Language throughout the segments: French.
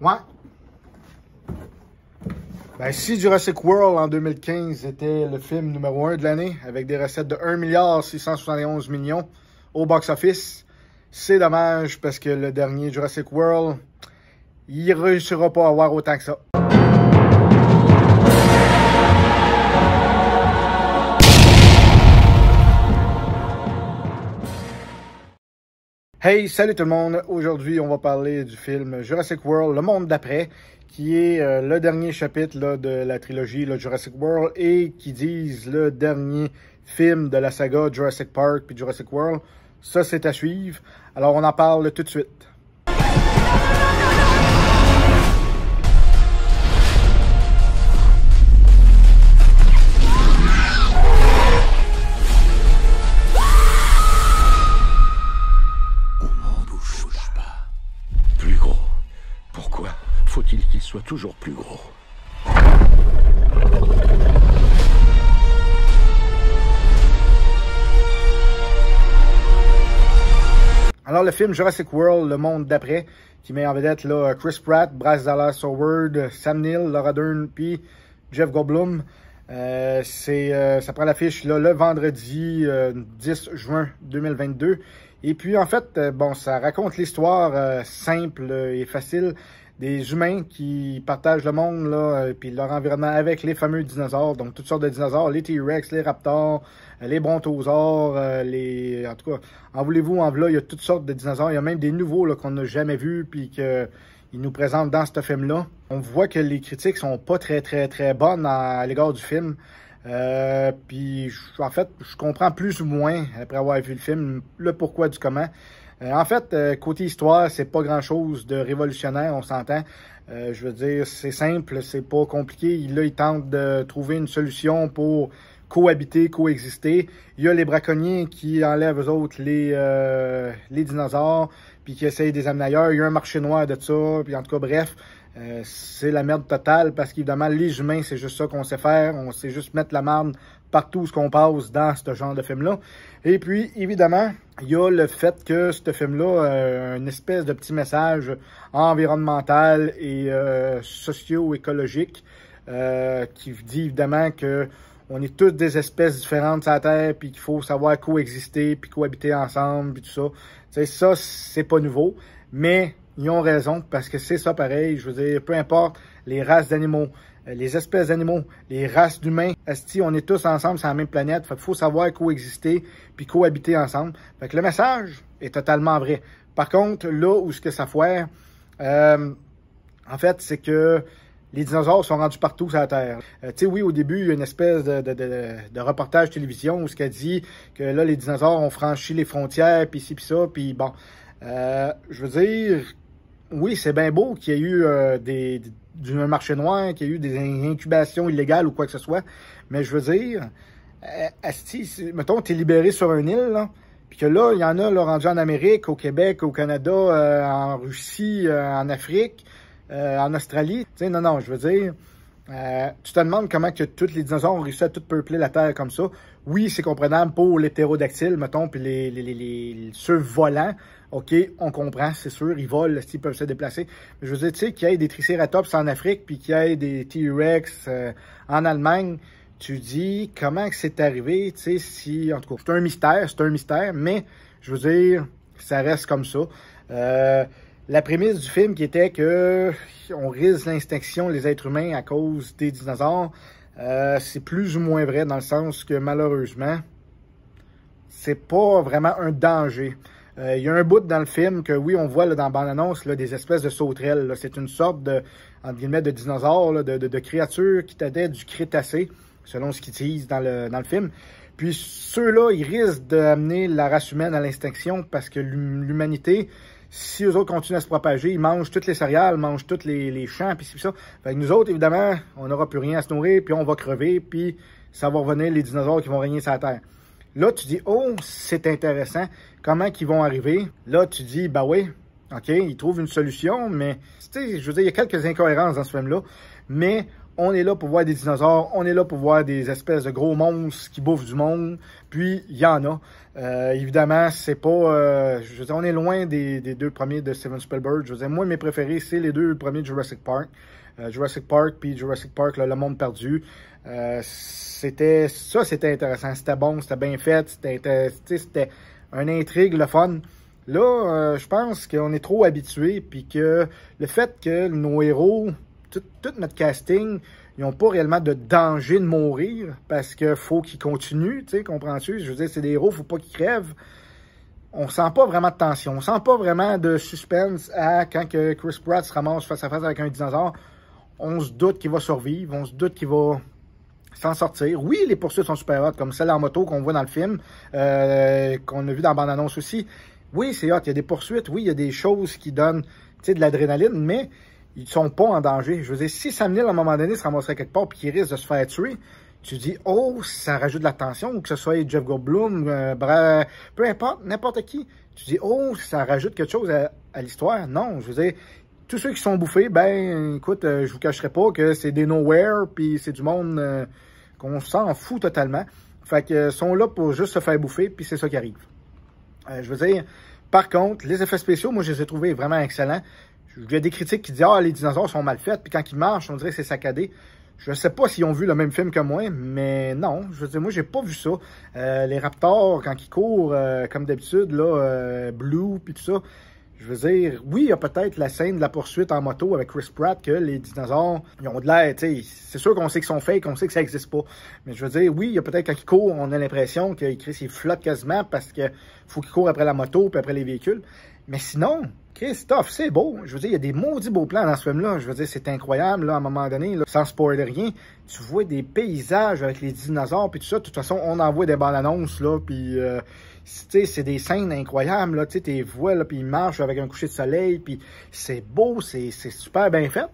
Ouais. Ben, si Jurassic World en 2015 était le film numéro 1 de l'année, avec des recettes de 1 671 millions au box-office, c'est dommage parce que le dernier Jurassic World, il réussira pas à avoir autant que ça. Hey, salut tout le monde! Aujourd'hui, on va parler du film Jurassic World, Le Monde d'après, qui est euh, le dernier chapitre de la trilogie Jurassic World et qui disent le dernier film de la saga Jurassic Park puis Jurassic World. Ça, c'est à suivre. Alors, on en parle tout de suite. Alors le film Jurassic World, le monde d'après, qui met en vedette là, Chris Pratt, Bryce Dallas Howard, Sam Neill, Laura Dern, puis Jeff Goldblum. Euh, c'est, euh, ça prend l'affiche le vendredi 10 euh, juin 2022. Et puis en fait, bon, ça raconte l'histoire simple et facile des humains qui partagent le monde, là, euh, puis leur environnement avec les fameux dinosaures, donc toutes sortes de dinosaures, les T-Rex, les Raptors, euh, les Brontosaures, euh, les... En tout cas, en voulez-vous, en voilà, il y a toutes sortes de dinosaures, il y a même des nouveaux qu'on n'a jamais vus, puis que... Ils nous présentent dans ce film-là. On voit que les critiques sont pas très, très, très bonnes à l'égard du film. Euh, puis, en fait, je comprends plus ou moins, après avoir vu le film, le pourquoi du comment. Euh, en fait, euh, côté histoire, c'est pas grand-chose de révolutionnaire, on s'entend. je veux dire, c'est simple, c'est pas compliqué. Là, ils tentent de trouver une solution pour cohabiter, coexister. Il y a les braconniers qui enlèvent, eux autres, les, les dinosaures, puis qui essayent de les amener ailleurs. Il y a un marché noir de ça, puis en tout cas, bref... Euh, c'est la merde totale parce qu'évidemment, les humains, c'est juste ça qu'on sait faire. On sait juste mettre la marne partout ce qu'on passe dans ce genre de film-là. Et puis, évidemment, il y a le fait que ce film-là a une espèce de petit message environnemental et euh, socio-écologique euh, qui dit évidemment que on est toutes des espèces différentes sur la Terre, puis qu'il faut savoir coexister, puis cohabiter ensemble, puis tout ça. ça, c'est pas nouveau, mais ils ont raison parce que c'est ça pareil. Je veux dire, peu importe les races d'animaux, euh, les espèces d'animaux, les races d'humains, si on est tous ensemble sur la même planète. il faut savoir coexister puis cohabiter ensemble. Fait le message est totalement vrai. Par contre, là où ce que ça foire, euh, en fait, c'est que les dinosaures sont rendus partout sur la Terre. Euh, tu sais, oui, au début, il y a une espèce de, reportage télévision où ce qu'elle dit que là, les dinosaures ont franchi les frontières, puis ci, puis ça, puis bon. je veux dire, oui, c'est bien beau qu'il y ait eu euh, des, du marché noir, qu'il y ait eu des incubations illégales ou quoi que ce soit, mais je veux dire, eh, Asti, mettons, es libéré sur une île, là, puis que là, il y en a là, rendu en Amérique, au Québec, au Canada, euh, en Russie, euh, en Afrique, en Australie. non, non, je veux dire, euh, tu te demandes comment que tous les dinosaures ont réussi à tout peupler la Terre comme ça. Oui, c'est comprenable pour les pterodactyles, mettons, puis les, les, ceux volants. OK, on comprend, c'est sûr, ils volent, ils peuvent se déplacer. Mais je veux dire, tu sais, qu'il y ait des tricératops en Afrique, puis qu'il y ait des T-Rex euh, en Allemagne, tu dis comment c'est arrivé, tu sais, si... En tout cas, c'est un mystère, c'est un mystère, mais je veux dire, ça reste comme ça. Euh, la prémisse du film qui était que on risque l'instinction les êtres humains à cause des dinosaures, euh, c'est plus ou moins vrai dans le sens que malheureusement, c'est pas vraiment un danger. Euh, il y a un bout dans le film que oui, on voit dans la bande-annonce des espèces de sauterelles. C'est une sorte de, entre guillemets, de dinosaures, de, créatures qui dataient du Crétacé, selon ce qu'ils disent dans le, dans le film. Puis ceux-là, ils risquent d'amener la race humaine à l'extinction parce que l'humanité, si eux autres continuent à se propager, ils mangent toutes les céréales, mangent tous les, les champs, puis ça. nous autres, évidemment, on n'aura plus rien à se nourrir, puis on va crever, puis ça va revenir les dinosaures qui vont régner sur la Terre. Là, tu dis, oh, c'est intéressant, comment qu'ils vont arriver? Là, tu dis, bah oui, OK, ils trouvent une solution, mais, tu sais, je veux dire, il y a quelques incohérences dans ce film-là, mais on est là pour voir des dinosaures, on est là pour voir des espèces de gros monstres qui bouffent du monde, puis il y en a. Euh, évidemment, c'est pas. Euh, je veux dire, on est loin des, deux premiers de Steven Spielberg. Je veux dire, moi, mes préférés, c'est les deux premiers Jurassic Park. Euh, Jurassic Park, puis Jurassic Park, Le Monde Perdu. Euh, c'était. Ça, c'était intéressant. C'était bon, c'était bien fait. C'était c'était un intrigue, le fun. Là, je pense qu'on est trop habitué, puis que le fait que nos héros tout, notre casting, ils n'ont pas réellement de danger de mourir parce qu'il faut qu'ils continuent, tu sais, comprends-tu? Je veux dire, c'est des héros, faut pas qu'ils crèvent. On sent pas vraiment de tension, on sent pas vraiment de suspense à quand que Chris Pratt se ramasse face à face avec un dinosaure. On se doute qu'il va survivre, on se doute qu'il va s'en sortir. Oui, les poursuites sont super hot, comme celle en moto qu'on voit dans le film, euh, qu'on a vu dans la bande-annonce aussi. Oui, c'est hot, il y a des poursuites, oui, il y a des choses qui donnent, de l'adrénaline, mais ils sont pas en danger. Je veux dire, si Sam Neill, à un moment donné, se ramasserait quelque part et qu'il risque de se faire tuer, tu dis, oh, ça rajoute de la tension, ou que ce soit Jeff Goldblum, euh, bref, peu importe, n'importe qui. Tu dis, oh, ça rajoute quelque chose à, l'histoire. Non, je veux dire, tous ceux qui sont bouffés, ben, écoute, euh, je vous cacherai pas que c'est des nowhere, puis c'est du monde euh, qu'on s'en fout totalement. Fait que euh, sont là pour juste se faire bouffer, puis c'est ça qui arrive. je veux dire, par contre, les effets spéciaux, moi, je les ai trouvés vraiment excellents. Il y a des critiques qui disent Ah, les dinosaures sont mal faites. » puis quand ils marchent, on dirait que c'est saccadé. Je sais pas s'ils ont vu le même film que moi, mais non. Je veux dire, moi, j'ai pas vu ça. Euh, les raptors, quand ils courent, euh, comme d'habitude, là, euh, Blue, puis tout ça. Je veux dire, oui, il y a peut-être la scène de la poursuite en moto avec Chris Pratt que les dinosaures, ils ont de l'air, tu sais, c'est sûr qu'on sait qu'ils sont fake, qu'on sait que ça existe pas. Mais je veux dire, oui, il y a peut-être quand ils courent, on a l'impression qu'ils ils ses flottes quasiment parce que faut qu'ils courent après la moto puis après les véhicules. Mais sinon, Christophe, c'est beau. Je veux dire, il y a des maudits beaux plans dans ce film-là. Je veux dire, c'est incroyable, là, à un moment donné, là, sans spoiler rien. Tu vois des paysages avec les dinosaures, puis tout ça. De toute façon, on envoie des bandes annonces, là, puis... Euh, tu sais, c'est des scènes incroyables, là, tu sais, tes voix, là, puis ils marchent avec un coucher de soleil, puis c'est beau, c'est super bien fait.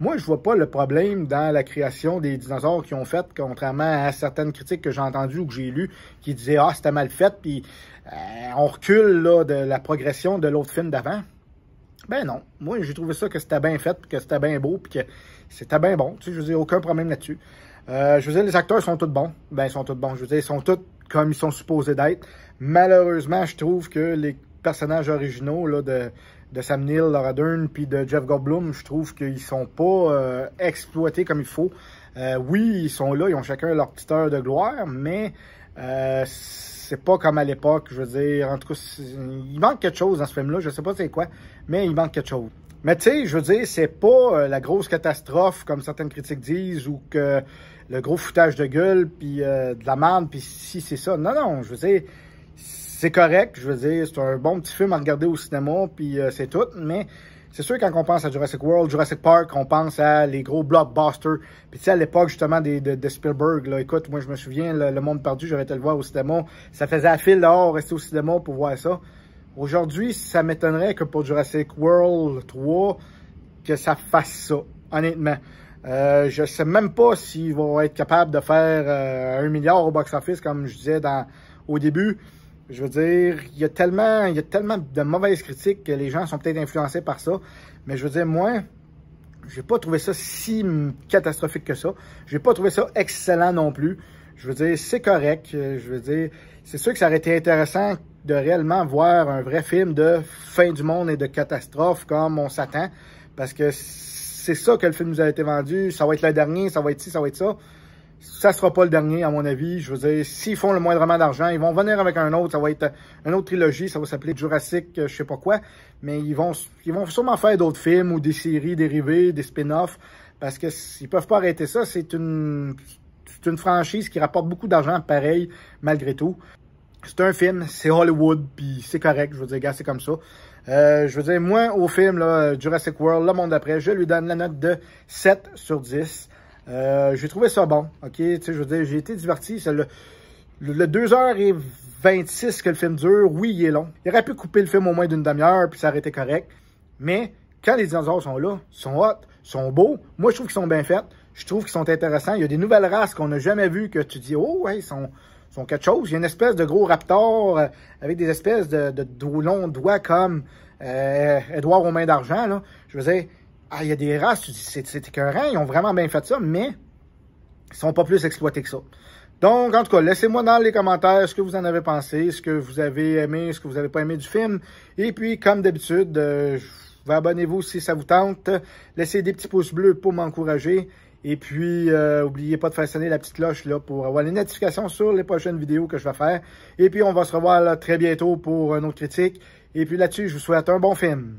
Moi, je vois pas le problème dans la création des dinosaures qui ont fait, contrairement à certaines critiques que j'ai entendues ou que j'ai lues, qui disaient « Ah, c'était mal fait », puis euh, on recule là, de la progression de l'autre film d'avant. Ben non. Moi, j'ai trouvé ça que c'était bien fait, que c'était bien beau, puis que c'était bien bon. Tu sais, je veux dire, aucun problème là-dessus. Euh, je veux dire, les acteurs sont tous bons. Ben, ils sont tous bons. Je veux dire, ils sont tous comme ils sont supposés d'être. Malheureusement, je trouve que les personnages originaux là, de de Sam Neill, Laura Dern, puis de Jeff Goldblum, je trouve qu'ils sont pas euh, exploités comme il faut. Euh, oui, ils sont là, ils ont chacun leur petite heure de gloire, mais euh, c'est pas comme à l'époque, je veux dire. En tout cas, il manque quelque chose dans ce film-là, je sais pas c'est quoi, mais il manque quelque chose. Mais tu sais, je veux dire, c'est pas la grosse catastrophe, comme certaines critiques disent, ou que le gros foutage de gueule, puis de la merde, puis si c'est ça. Non, non, je veux dire c'est correct, je veux dire, c'est un bon petit film à regarder au cinéma, puis euh, c'est tout, mais c'est sûr quand on pense à Jurassic World, Jurassic Park, on pense à les gros blockbusters, puis tu sais, à l'époque justement des, de, Spielberg, là, écoute, moi je me souviens, le, Monde Perdu, j'avais été le voir au cinéma, ça faisait la file dehors, rester au cinéma pour voir ça. Aujourd'hui, ça m'étonnerait que pour Jurassic World 3, que ça fasse ça, honnêtement. Euh, je sais même pas s'ils vont être capables de faire euh, un milliard au box-office, comme je disais dans, au début. Je veux dire, il y a tellement, il y a tellement de mauvaises critiques que les gens sont peut-être influencés par ça. Mais je veux dire, moi, j'ai pas trouvé ça si catastrophique que ça. J'ai pas trouvé ça excellent non plus. Je veux dire, c'est correct. Je veux dire, c'est sûr que ça aurait été intéressant de réellement voir un vrai film de fin du monde et de catastrophe comme on s'attend. Parce que c'est ça que le film nous a été vendu. Ça va être le dernier, ça va être ci, ça va être ça ça sera pas le dernier, à mon avis. Je veux dire, s'ils font le moindrement d'argent, ils vont venir avec un autre. Ça va être euh, une autre trilogie. Ça va s'appeler Jurassic, euh, je sais pas quoi. Mais ils vont, ils vont sûrement faire d'autres films ou des séries dérivées, des spin-offs. Parce que s'ils peuvent pas arrêter ça. C'est une, c'est une franchise qui rapporte beaucoup d'argent, pareil, malgré tout. C'est un film, c'est Hollywood, puis c'est correct. Je veux dire, gars, c'est comme ça. Euh, je veux dire, moi, au film Jurassic World, Le Monde d'après, je lui donne la note de 7 sur 10. Euh, j'ai trouvé ça bon, ok? Tu sais, je j'ai été diverti. Le, le, 2h26 que le film dure, oui, il est long. Il aurait pu couper le film au moins d'une demi-heure, puis ça aurait été correct. Mais quand les dinosaures sont là, sont hot, sont beaux, moi, je trouve qu'ils sont bien faits. Je trouve qu'ils sont intéressants. Il y a des nouvelles races qu'on n'a jamais vues que tu dis, oh, ouais, ils sont, sont quelque chose. Il y a une espèce de gros raptor euh, avec des espèces de, de, longs doigts comme euh, Edouard aux mains d'argent, là. Je veux dire, ah, il y a des races, tu dis, c'est ils ont vraiment bien fait ça, mais ils sont pas plus exploités que ça. Donc, en tout cas, laissez-moi dans les commentaires ce que vous en avez pensé, ce que vous avez aimé, ce que vous n'avez pas aimé du film. Et puis, comme d'habitude, euh, abonnez-vous si ça vous tente. Laissez des petits pouces bleus pour m'encourager. Et puis, n'oubliez euh, pas de faire sonner la petite cloche là, pour avoir les notifications sur les prochaines vidéos que je vais faire. Et puis, on va se revoir très bientôt pour une autre critique. Et puis là-dessus, je vous souhaite un bon film.